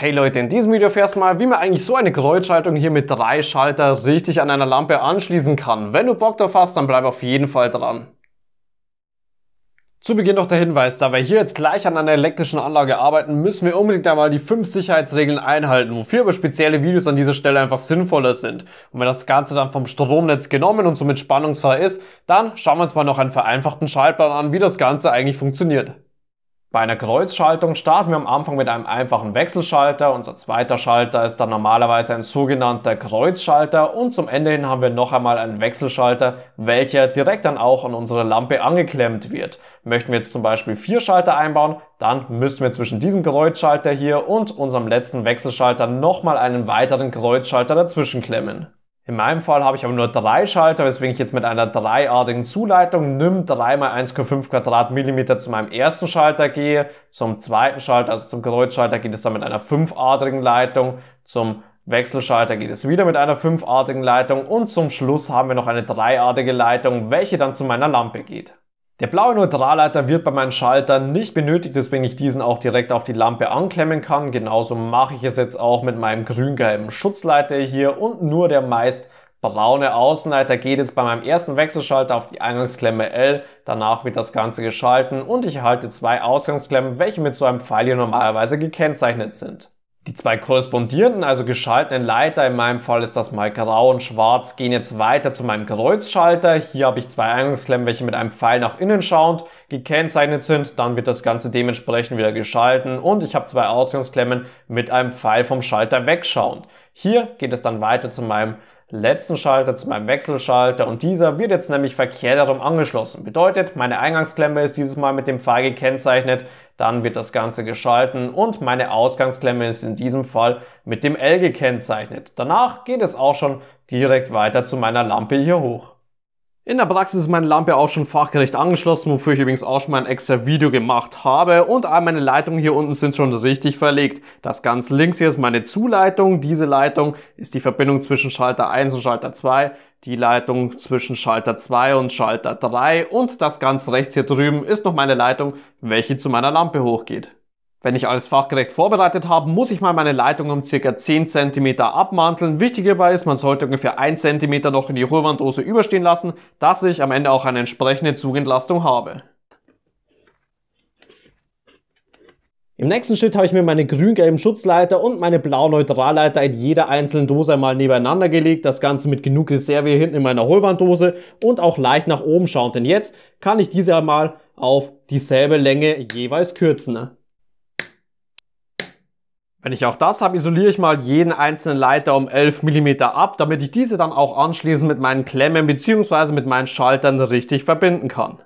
Hey Leute, in diesem Video erfährst du mal, wie man eigentlich so eine Kreuzschaltung hier mit drei Schalter richtig an einer Lampe anschließen kann. Wenn du Bock drauf hast, dann bleib auf jeden Fall dran. Zu Beginn noch der Hinweis, da wir hier jetzt gleich an einer elektrischen Anlage arbeiten, müssen wir unbedingt einmal die fünf Sicherheitsregeln einhalten, wofür aber spezielle Videos an dieser Stelle einfach sinnvoller sind. Und wenn das Ganze dann vom Stromnetz genommen und somit spannungsfrei ist, dann schauen wir uns mal noch einen vereinfachten Schaltplan an, wie das Ganze eigentlich funktioniert. Bei einer Kreuzschaltung starten wir am Anfang mit einem einfachen Wechselschalter. Unser zweiter Schalter ist dann normalerweise ein sogenannter Kreuzschalter und zum Ende hin haben wir noch einmal einen Wechselschalter, welcher direkt dann auch an unsere Lampe angeklemmt wird. Möchten wir jetzt zum Beispiel vier Schalter einbauen, dann müssen wir zwischen diesem Kreuzschalter hier und unserem letzten Wechselschalter nochmal einen weiteren Kreuzschalter dazwischen klemmen. In meinem Fall habe ich aber nur drei Schalter, weswegen ich jetzt mit einer dreiartigen Zuleitung nimm 3 mal 1,5 Quadratmillimeter zu meinem ersten Schalter gehe. Zum zweiten Schalter, also zum Kreuzschalter, geht es dann mit einer fünfartigen Leitung. Zum Wechselschalter geht es wieder mit einer fünfartigen Leitung. Und zum Schluss haben wir noch eine dreiartige Leitung, welche dann zu meiner Lampe geht. Der blaue Neutralleiter wird bei meinen Schaltern nicht benötigt, deswegen ich diesen auch direkt auf die Lampe anklemmen kann. Genauso mache ich es jetzt auch mit meinem grün-gelben Schutzleiter hier und nur der meist braune Außenleiter geht jetzt bei meinem ersten Wechselschalter auf die Eingangsklemme L, danach wird das Ganze geschalten und ich erhalte zwei Ausgangsklemmen, welche mit so einem Pfeil hier normalerweise gekennzeichnet sind. Die zwei korrespondierenden, also geschalteten Leiter, in meinem Fall ist das mal grau und schwarz, gehen jetzt weiter zu meinem Kreuzschalter. Hier habe ich zwei Eingangsklemmen, welche mit einem Pfeil nach innen schauend gekennzeichnet sind. Dann wird das Ganze dementsprechend wieder geschalten und ich habe zwei Ausgangsklemmen mit einem Pfeil vom Schalter wegschauend. Hier geht es dann weiter zu meinem letzten Schalter zu meinem Wechselschalter und dieser wird jetzt nämlich verkehrt herum angeschlossen. Bedeutet, meine Eingangsklemme ist dieses Mal mit dem Pfeil gekennzeichnet, dann wird das Ganze geschalten und meine Ausgangsklemme ist in diesem Fall mit dem L gekennzeichnet. Danach geht es auch schon direkt weiter zu meiner Lampe hier hoch. In der Praxis ist meine Lampe auch schon fachgerecht angeschlossen, wofür ich übrigens auch schon mal ein extra Video gemacht habe. Und all meine Leitungen hier unten sind schon richtig verlegt. Das ganz links hier ist meine Zuleitung. Diese Leitung ist die Verbindung zwischen Schalter 1 und Schalter 2. Die Leitung zwischen Schalter 2 und Schalter 3. Und das ganz rechts hier drüben ist noch meine Leitung, welche zu meiner Lampe hochgeht. Wenn ich alles fachgerecht vorbereitet habe, muss ich mal meine Leitung um ca. 10 cm abmanteln. Wichtig hierbei ist, man sollte ungefähr 1 cm noch in die Hohlwanddose überstehen lassen, dass ich am Ende auch eine entsprechende Zugentlastung habe. Im nächsten Schritt habe ich mir meine grün-gelben Schutzleiter und meine blau-neutralleiter in jeder einzelnen Dose einmal nebeneinander gelegt. Das Ganze mit genug Reserve hier hinten in meiner Hohlwanddose und auch leicht nach oben schauen, denn jetzt kann ich diese einmal auf dieselbe Länge jeweils kürzen. Wenn ich auch das habe, isoliere ich mal jeden einzelnen Leiter um 11 mm ab, damit ich diese dann auch anschließend mit meinen Klemmen bzw. mit meinen Schaltern richtig verbinden kann.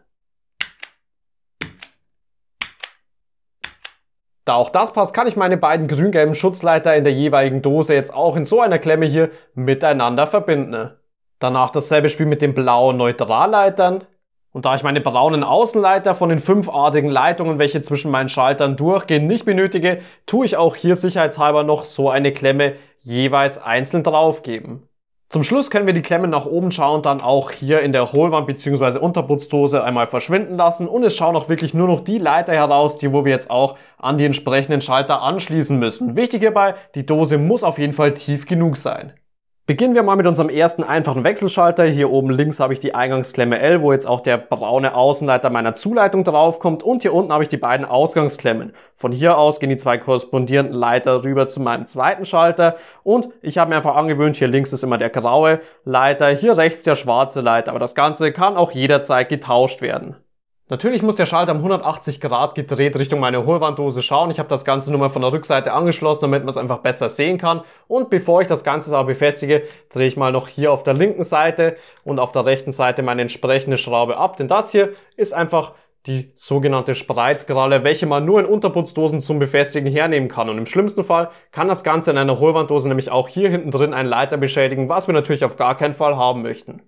Da auch das passt, kann ich meine beiden grün-gelben Schutzleiter in der jeweiligen Dose jetzt auch in so einer Klemme hier miteinander verbinden. Danach dasselbe Spiel mit den blauen Neutralleitern, und da ich meine braunen Außenleiter von den fünfartigen Leitungen, welche zwischen meinen Schaltern durchgehen, nicht benötige, tue ich auch hier sicherheitshalber noch so eine Klemme jeweils einzeln draufgeben. Zum Schluss können wir die Klemmen nach oben schauen, dann auch hier in der Hohlwand bzw. Unterputzdose einmal verschwinden lassen und es schauen auch wirklich nur noch die Leiter heraus, die wo wir jetzt auch an die entsprechenden Schalter anschließen müssen. Wichtig hierbei, die Dose muss auf jeden Fall tief genug sein. Beginnen wir mal mit unserem ersten einfachen Wechselschalter. Hier oben links habe ich die Eingangsklemme L, wo jetzt auch der braune Außenleiter meiner Zuleitung draufkommt. Und hier unten habe ich die beiden Ausgangsklemmen. Von hier aus gehen die zwei korrespondierenden Leiter rüber zu meinem zweiten Schalter. Und ich habe mir einfach angewöhnt, hier links ist immer der graue Leiter, hier rechts der schwarze Leiter. Aber das Ganze kann auch jederzeit getauscht werden. Natürlich muss der Schalter um 180 Grad gedreht Richtung meine Hohlwanddose schauen. Ich habe das Ganze nur mal von der Rückseite angeschlossen, damit man es einfach besser sehen kann. Und bevor ich das Ganze aber befestige, drehe ich mal noch hier auf der linken Seite und auf der rechten Seite meine entsprechende Schraube ab. Denn das hier ist einfach die sogenannte Spreizkralle, welche man nur in Unterputzdosen zum Befestigen hernehmen kann. Und im schlimmsten Fall kann das Ganze in einer Hohlwanddose nämlich auch hier hinten drin einen Leiter beschädigen, was wir natürlich auf gar keinen Fall haben möchten.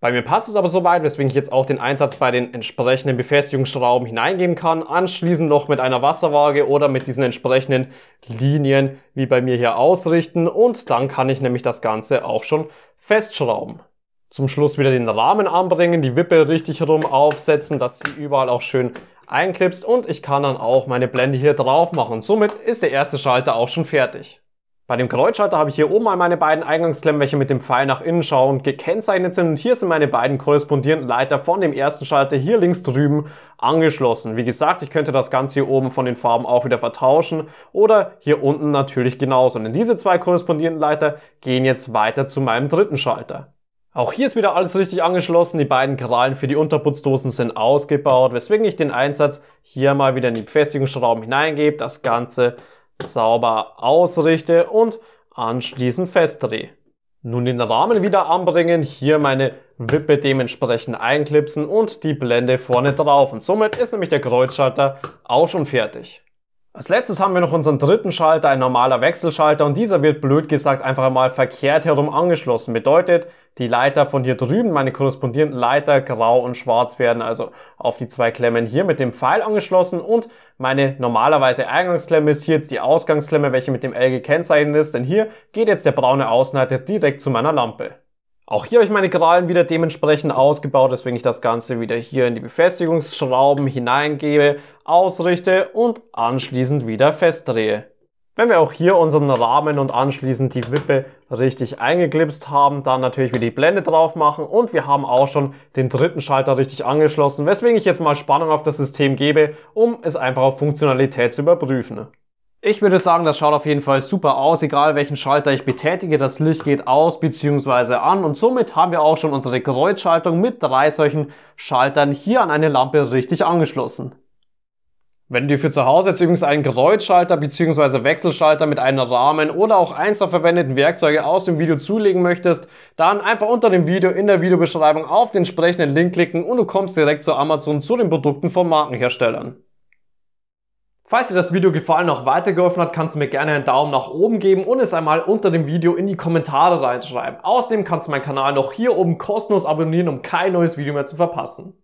Bei mir passt es aber soweit, weswegen ich jetzt auch den Einsatz bei den entsprechenden Befestigungsschrauben hineingeben kann. Anschließend noch mit einer Wasserwaage oder mit diesen entsprechenden Linien wie bei mir hier ausrichten und dann kann ich nämlich das Ganze auch schon festschrauben. Zum Schluss wieder den Rahmen anbringen, die Wippe richtig herum aufsetzen, dass sie überall auch schön einklipst und ich kann dann auch meine Blende hier drauf machen. Somit ist der erste Schalter auch schon fertig. Bei dem Kreuzschalter habe ich hier oben mal meine beiden Eingangsklemmen, welche mit dem Pfeil nach innen schauend gekennzeichnet sind. Und hier sind meine beiden korrespondierenden Leiter von dem ersten Schalter hier links drüben angeschlossen. Wie gesagt, ich könnte das Ganze hier oben von den Farben auch wieder vertauschen oder hier unten natürlich genauso. Und diese zwei korrespondierenden Leiter gehen jetzt weiter zu meinem dritten Schalter. Auch hier ist wieder alles richtig angeschlossen. Die beiden Krallen für die Unterputzdosen sind ausgebaut, weswegen ich den Einsatz hier mal wieder in die Befestigungsschrauben hineingebe. Das Ganze sauber ausrichte und anschließend festdrehe. Nun den Rahmen wieder anbringen, hier meine Wippe dementsprechend einklipsen und die Blende vorne drauf. Und somit ist nämlich der Kreuzschalter auch schon fertig. Als letztes haben wir noch unseren dritten Schalter, ein normaler Wechselschalter und dieser wird blöd gesagt einfach einmal verkehrt herum angeschlossen. Bedeutet, die Leiter von hier drüben, meine korrespondierenden Leiter grau und schwarz werden also auf die zwei Klemmen hier mit dem Pfeil angeschlossen und meine normalerweise Eingangsklemme ist hier jetzt die Ausgangsklemme, welche mit dem L gekennzeichnet ist, denn hier geht jetzt der braune Außenleiter direkt zu meiner Lampe. Auch hier habe ich meine Krallen wieder dementsprechend ausgebaut, deswegen ich das Ganze wieder hier in die Befestigungsschrauben hineingebe, ausrichte und anschließend wieder festdrehe. Wenn wir auch hier unseren Rahmen und anschließend die Wippe richtig eingeklipst haben, dann natürlich wieder die Blende drauf machen und wir haben auch schon den dritten Schalter richtig angeschlossen, weswegen ich jetzt mal Spannung auf das System gebe, um es einfach auf Funktionalität zu überprüfen. Ich würde sagen, das schaut auf jeden Fall super aus, egal welchen Schalter ich betätige, das Licht geht aus bzw. an und somit haben wir auch schon unsere Kreuzschaltung mit drei solchen Schaltern hier an eine Lampe richtig angeschlossen. Wenn du dir für zu Hause jetzt übrigens einen Kreuzschalter bzw. Wechselschalter mit einem Rahmen oder auch eins der verwendeten Werkzeuge aus dem Video zulegen möchtest, dann einfach unter dem Video in der Videobeschreibung auf den entsprechenden Link klicken und du kommst direkt zu Amazon zu den Produkten von Markenherstellern. Falls dir das Video gefallen und auch weitergeholfen hat, kannst du mir gerne einen Daumen nach oben geben und es einmal unter dem Video in die Kommentare reinschreiben. Außerdem kannst du meinen Kanal noch hier oben kostenlos abonnieren, um kein neues Video mehr zu verpassen.